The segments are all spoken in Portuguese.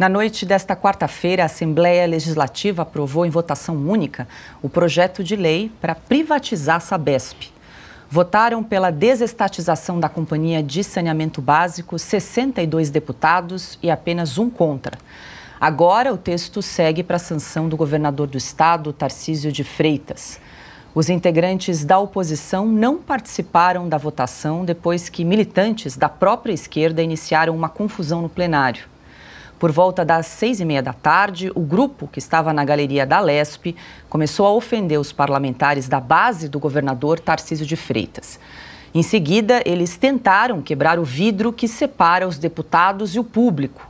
Na noite desta quarta-feira, a Assembleia Legislativa aprovou em votação única o projeto de lei para privatizar a Sabesp. Votaram pela desestatização da Companhia de Saneamento Básico 62 deputados e apenas um contra. Agora, o texto segue para a sanção do governador do estado, Tarcísio de Freitas. Os integrantes da oposição não participaram da votação depois que militantes da própria esquerda iniciaram uma confusão no plenário. Por volta das seis e meia da tarde, o grupo que estava na galeria da Lesp começou a ofender os parlamentares da base do governador Tarcísio de Freitas. Em seguida, eles tentaram quebrar o vidro que separa os deputados e o público.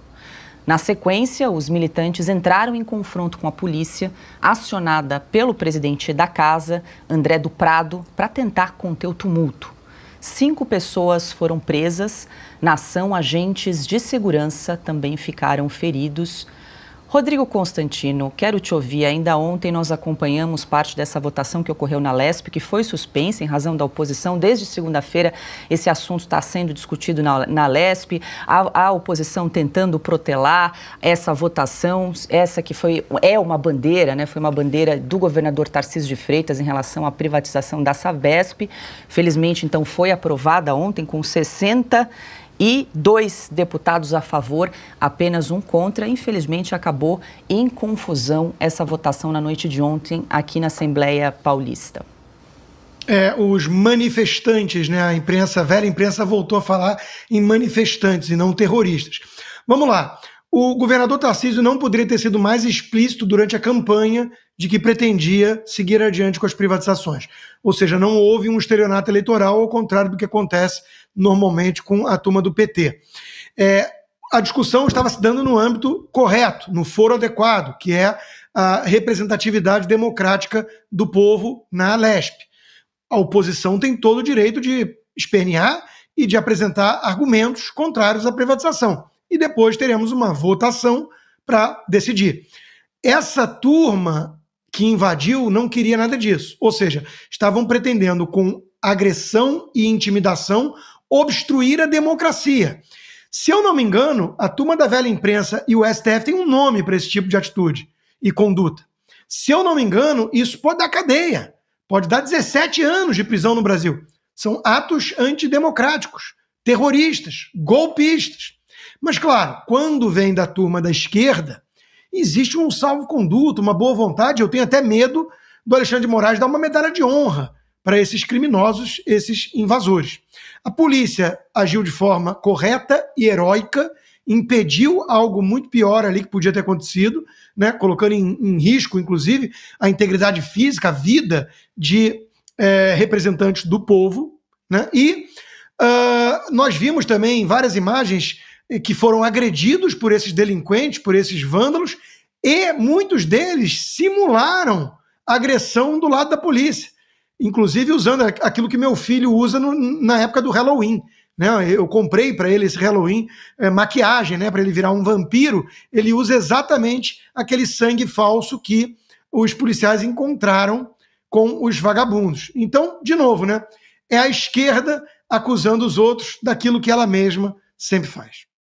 Na sequência, os militantes entraram em confronto com a polícia, acionada pelo presidente da casa, André do Prado, para tentar conter o tumulto. Cinco pessoas foram presas. Na ação, agentes de segurança também ficaram feridos. Rodrigo Constantino, quero te ouvir. Ainda ontem nós acompanhamos parte dessa votação que ocorreu na LESP, que foi suspensa em razão da oposição. Desde segunda-feira, esse assunto está sendo discutido na, na LESP. A, a, oposição tentando protelar essa votação, essa que foi, é uma bandeira, né? foi uma bandeira do governador Tarcísio de Freitas em relação à privatização da Sabesp. Felizmente, então, foi aprovada ontem com 60 e dois deputados a favor, apenas um contra. Infelizmente, acabou em confusão essa votação na noite de ontem aqui na Assembleia Paulista. É, os manifestantes, né? A imprensa, a velha imprensa voltou a falar em manifestantes e não terroristas. Vamos lá. O governador Tarcísio não poderia ter sido mais explícito durante a campanha de que pretendia seguir adiante com as privatizações. Ou seja, não houve um estelionato eleitoral, ao contrário do que acontece normalmente com a turma do PT. É, a discussão estava se dando no âmbito correto, no foro adequado, que é a representatividade democrática do povo na Lesp. A oposição tem todo o direito de espernear e de apresentar argumentos contrários à privatização e depois teremos uma votação para decidir. Essa turma que invadiu não queria nada disso, ou seja, estavam pretendendo com agressão e intimidação obstruir a democracia. Se eu não me engano, a turma da velha imprensa e o STF tem um nome para esse tipo de atitude e conduta. Se eu não me engano, isso pode dar cadeia, pode dar 17 anos de prisão no Brasil. São atos antidemocráticos, terroristas, golpistas. Mas, claro, quando vem da turma da esquerda, existe um salvo-conduto, uma boa vontade. Eu tenho até medo do Alexandre de Moraes dar uma medalha de honra para esses criminosos, esses invasores. A polícia agiu de forma correta e heróica, impediu algo muito pior ali que podia ter acontecido, né? colocando em, em risco, inclusive, a integridade física, a vida de é, representantes do povo. Né? E uh, nós vimos também várias imagens que foram agredidos por esses delinquentes, por esses vândalos, e muitos deles simularam agressão do lado da polícia, inclusive usando aquilo que meu filho usa no, na época do Halloween. Né? Eu comprei para ele esse Halloween é, maquiagem, né? para ele virar um vampiro. Ele usa exatamente aquele sangue falso que os policiais encontraram com os vagabundos. Então, de novo, né? É a esquerda acusando os outros daquilo que ela mesma sempre faz.